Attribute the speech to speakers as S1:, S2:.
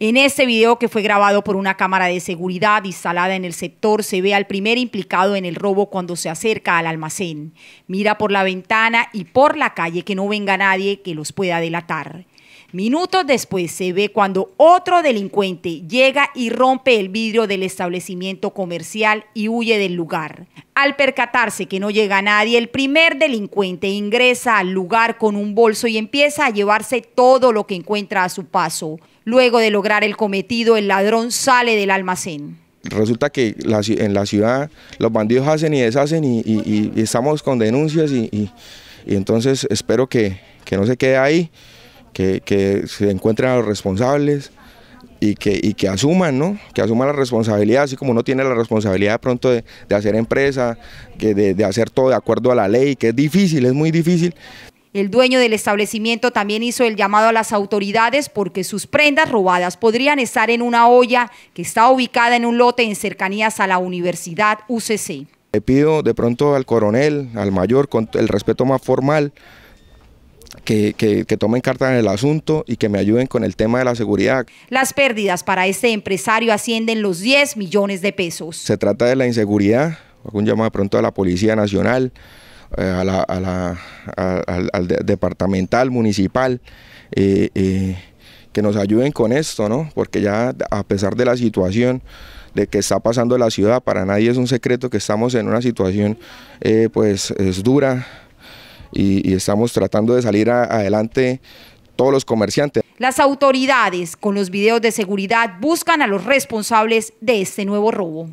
S1: En este video que fue grabado por una cámara de seguridad instalada en el sector se ve al primer implicado en el robo cuando se acerca al almacén. Mira por la ventana y por la calle que no venga nadie que los pueda delatar. Minutos después se ve cuando otro delincuente llega y rompe el vidrio del establecimiento comercial y huye del lugar. Al percatarse que no llega nadie, el primer delincuente ingresa al lugar con un bolso y empieza a llevarse todo lo que encuentra a su paso. Luego de lograr el cometido, el ladrón sale del almacén
S2: resulta que en la ciudad los bandidos hacen y deshacen y, estamos con denuncias y, entonces espero que, que no se quede ahí que, se encuentren a los responsables y que, asuman, ¿no? Que asuman la responsabilidad, así como uno tiene la responsabilidad de pronto de, hacer empresa, que de, de hacer todo de acuerdo a la ley, que es difícil, es muy difícil.
S1: El dueño del establecimiento también hizo el llamado a las autoridades porque sus prendas robadas podrían estar en una olla que está ubicada en un lote en cercanías a la Universidad UCC.
S2: Le pido de pronto al coronel, al mayor, con el respeto más formal, que, tomen carta en el asunto y que me ayuden con el tema de la seguridad.
S1: Las pérdidas para este empresario ascienden los 10 millones de pesos.
S2: Se trata de la inseguridad, algún llamado pronto a la Policía Nacional, eh, a la, al, departamental, municipal, eh, eh, que nos ayuden con esto, ¿no? Porque ya a pesar de la situación de que está pasando la ciudad, para nadie es un secreto que estamos en una situación pues es dura, y, estamos tratando de salir adelante todos los comerciantes.
S1: Las autoridades con los videos de seguridad buscan a los responsables de este nuevo robo.